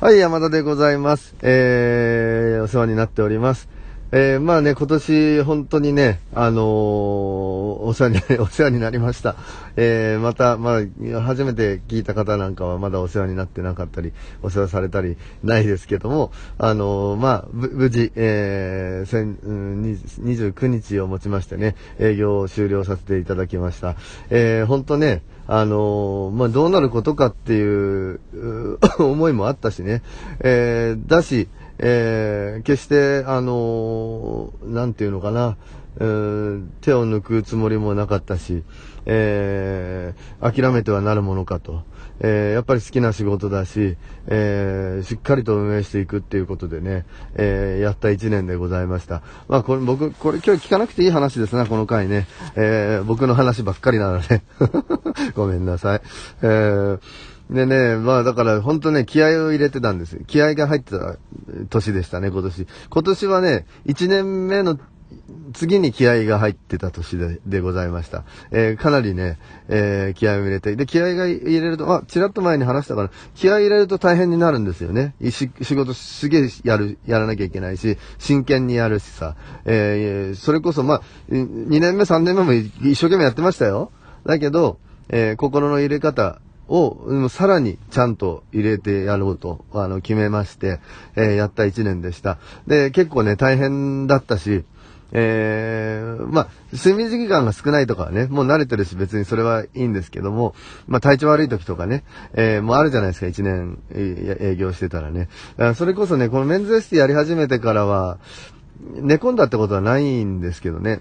はい、山田でございます。えー、お世話になっております。えー、まあね、今年本当にね、あのー、お世話に、お世話になりました。えー、また、まあ、初めて聞いた方なんかはまだお世話になってなかったり、お世話されたりないですけども、あのー、まあ、無事、えー、29日をもちましてね、営業を終了させていただきました。えー、本当ね、あのー、まあ、どうなることかっていう 思いもあったしね。えー、だし、えー、決して、あのー、なんていうのかな、うーん、手を抜くつもりもなかったし、えー、諦めてはなるものかと。えー、やっぱり好きな仕事だし、えー、しっかりと運営していくっていうことでね、えー、やった一年でございました。まあ、これ僕、これ今日聞かなくていい話ですな、この回ね。え僕の話ばっかりなので ごめんなさい。えーでね、まあだから本当ね、気合を入れてたんです。気合が入ってた年でしたね、今年。今年はね、1年目の次に気合が入ってた年ででございました。えー、かなりね、えー、気合を入れて。で、気合が入れると、あ、ちらっと前に話したから、気合入れると大変になるんですよね。仕事すげえやる、やらなきゃいけないし、真剣にやるしさ。えー、それこそ、まあ、2年目、3年目も一生懸命やってましたよ。だけど、えー、心の入れ方、を、さらにちゃんと入れてやろうと、あの、決めまして、えー、やった1年でした。で、結構ね、大変だったし、えー、まあ、睡眠時間が少ないとかはね、もう慣れてるし別にそれはいいんですけども、まあ、体調悪い時とかね、えー、もうあるじゃないですか、1年営業してたらね。それこそね、このメンズエステやり始めてからは、寝込んだってことはないんですけどね。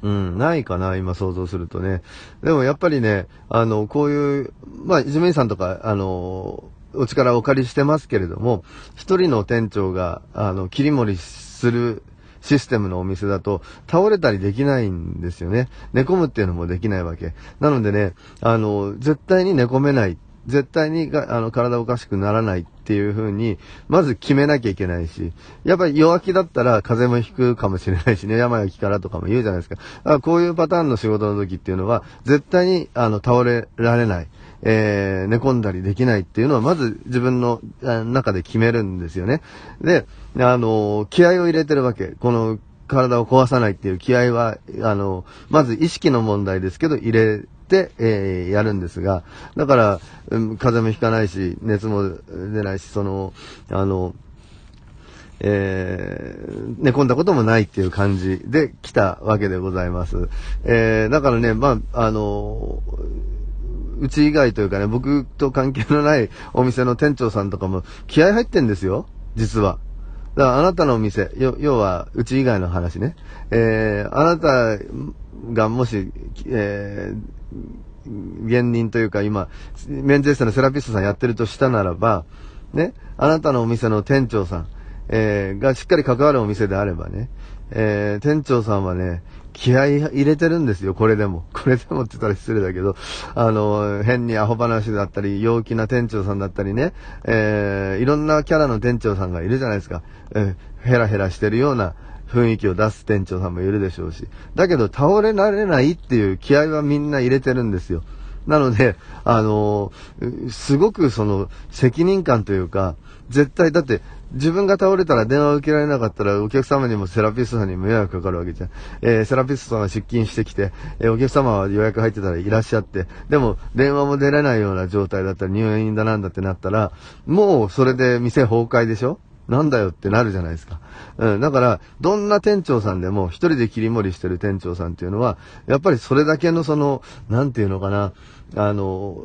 うん、ないかな、今想像するとね。でもやっぱりね、あの、こういう、まあ、いじめさんとか、あの、お力をお借りしてますけれども、一人の店長が、あの、切り盛りするシステムのお店だと倒れたりできないんですよね。寝込むっていうのもできないわけ。なのでね、あの、絶対に寝込めない絶対にがあの体おかしくならないっていう風に、まず決めなきゃいけないし、やっぱり弱気だったら風邪も引くかもしれないしね、病気からとかも言うじゃないですか。だからこういうパターンの仕事の時っていうのは、絶対にあの倒れられない。えー、寝込んだりできないっていうのは、まず自分の中で決めるんですよね。で、あの、気合を入れてるわけ。この体を壊さないっていう気合は、あの、まず意識の問題ですけど、入れ、えー、やるんですが、だから、うん、風邪もひかないし、熱も出ないし、その、あの、えー、寝込んだこともないっていう感じで来たわけでございます。えー、だからね、まあ、あのうち以外というかね、僕と関係のないお店の店長さんとかも気合入ってんですよ、実は。だからあなたのお店、要は、うち以外の話ね。えー、あなたがもし、えー、芸人というか今、免税店のセラピストさんやってるとしたならば、ね、あなたのお店の店長さん、えー、がしっかり関わるお店であればね、えー、店長さんはね、気合入れてるんですよ、これでも。これでもって言ったら失礼だけど、あの、変にアホ話だったり、陽気な店長さんだったりね、えー、いろんなキャラの店長さんがいるじゃないですか。えー、ヘラヘラしてるような、雰囲気を出す店長さんもいるでしょうし。だけど倒れられないっていう気合はみんな入れてるんですよ。なので、あのー、すごくその責任感というか、絶対だって自分が倒れたら電話を受けられなかったらお客様にもセラピストさんにも迷惑かかるわけじゃん。えー、セラピストさんが出勤してきて、えー、お客様は予約入ってたらいらっしゃって、でも電話も出れないような状態だったら入院だなんだってなったら、もうそれで店崩壊でしょなんだよってなるじゃないですか。うん。だから、どんな店長さんでも、一人で切り盛りしてる店長さんっていうのは、やっぱりそれだけのその、なんていうのかな、あの、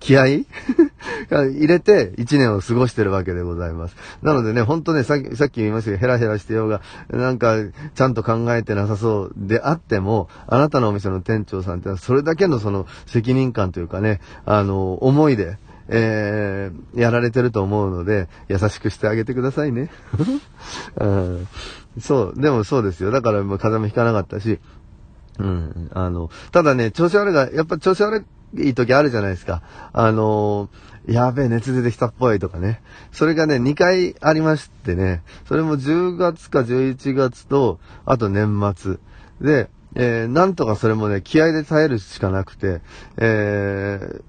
気合 入れて一年を過ごしてるわけでございます。なのでね、ほんとね、さっき、さっき言いましたけど、ヘラヘラしてようが、なんか、ちゃんと考えてなさそうであっても、あなたのお店の店長さんってのは、それだけのその、責任感というかね、あの、思いで、えー、やられてると思うので、優しくしてあげてくださいね。うん、そう、でもそうですよ。だからもう風邪もひかなかったし、うん、あの、ただね、調子悪いが、やっぱ調子悪い時あるじゃないですか。あのやべえ、熱出てきたっぽいとかね。それがね、2回ありましてね、それも10月か11月と、あと年末。で、えー、なんとかそれもね、気合で耐えるしかなくて、えー、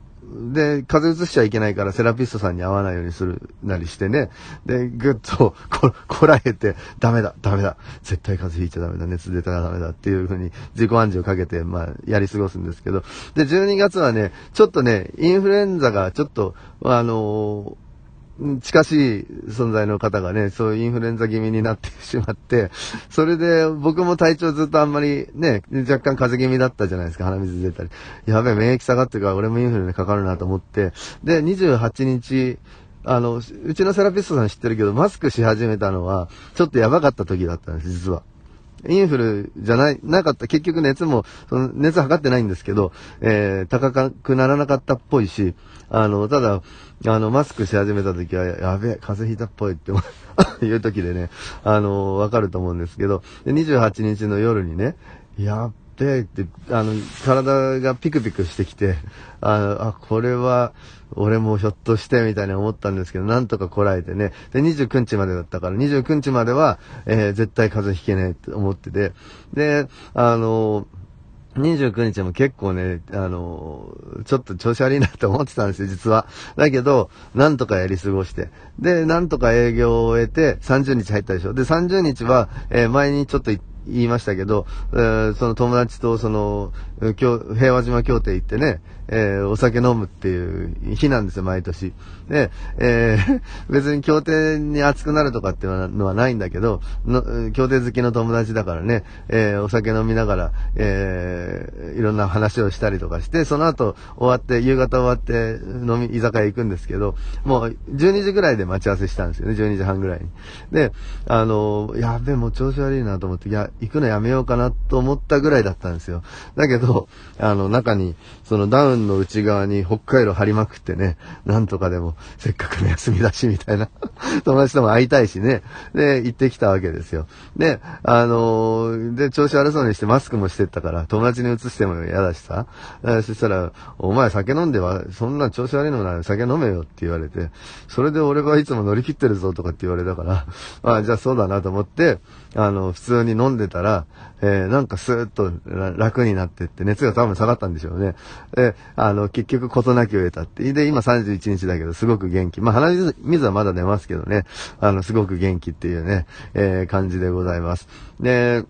で、風邪移しちゃいけないからセラピストさんに会わないようにするなりしてね。で、ぐっとこ、こらえて、ダメだ、ダメだ、絶対風邪ひいちゃダメだ、熱出たらダメだっていうふうに自己暗示をかけて、まあ、やり過ごすんですけど。で、12月はね、ちょっとね、インフルエンザがちょっと、あのー近しい存在の方がね、そういうインフルエンザ気味になってしまって、それで僕も体調ずっとあんまりね、若干風邪気味だったじゃないですか、鼻水出たり。やべえ、免疫下がってるから俺もインフルにかかるなと思って、で、28日、あの、うちのセラピストさん知ってるけど、マスクし始めたのは、ちょっとやばかった時だったんです、実は。インフルじゃない、なかった。結局熱も、その熱測ってないんですけど、えー、高くならなかったっぽいし、あの、ただ、あの、マスクし始めた時は、やべえ、風邪ひいたっぽいって いう時でね、あの、わかると思うんですけど、28日の夜にね、やっってあの体がピクピクしてきてああこれは俺もひょっとしてみたいに思ったんですけどなんとかこらえてねで29日までだったから29日までは、えー、絶対風邪ひけないって思っててであの29日も結構ね、あの、ちょっと調子悪いなって思ってたんですよ、実は。だけど、なんとかやり過ごして。で、なんとか営業を終えて、30日入ったでしょ。で、30日は、えー、前にちょっと行って、言いましたけど、えー、その友達とその、平和島協定行ってね、えー、お酒飲むっていう日なんですよ、毎年。で、えー、別に協定に熱くなるとかっていうのはないんだけど、の協定好きの友達だからね、えー、お酒飲みながら、えー、いろんな話をしたりとかして、その後終わって、夕方終わって飲み、居酒屋行くんですけど、もう12時ぐらいで待ち合わせしたんですよね、12時半ぐらいに。で、あの、やべもう調子悪いなと思って、いや、行くのやめようかなと思ったぐらいだったんですよ。だけど、あの、中に、そのダウンの内側に北海道張りまくってね、なんとかでも、せっかくの休みだし、みたいな、友達とも会いたいしね、で、行ってきたわけですよ。で、あのー、で、調子悪そうにしてマスクもしてったから、友達に移しても嫌だしさ、そしたら、お前酒飲んでは、そんな調子悪いのなら酒飲めよって言われて、それで俺はいつも乗り切ってるぞとかって言われたから、あじゃあそうだなと思って、あの、普通に飲んでたら、えー、なんかスーッと楽になってって、熱が多分下がったんでしょうね。で、あの、結局事なきを得たって。で、今31日だけど、すごく元気。まあ、鼻水はまだ出ますけどね、あの、すごく元気っていうね、えー、感じでございます。で、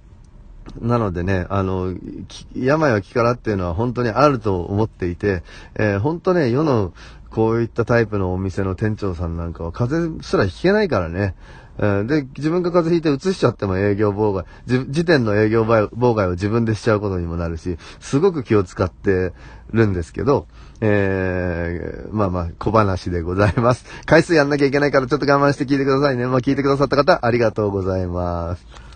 なのでね、あの、病は気からっていうのは本当にあると思っていて、えー、本当ね、世のこういったタイプのお店の店長さんなんかは風邪すら引けないからね、で、自分が風邪ひいて移しちゃっても営業妨害、時点の営業妨害を自分でしちゃうことにもなるし、すごく気を使ってるんですけど、えー、まあまあ、小話でございます。回数やんなきゃいけないからちょっと我慢して聞いてくださいね。まあ聞いてくださった方、ありがとうございます。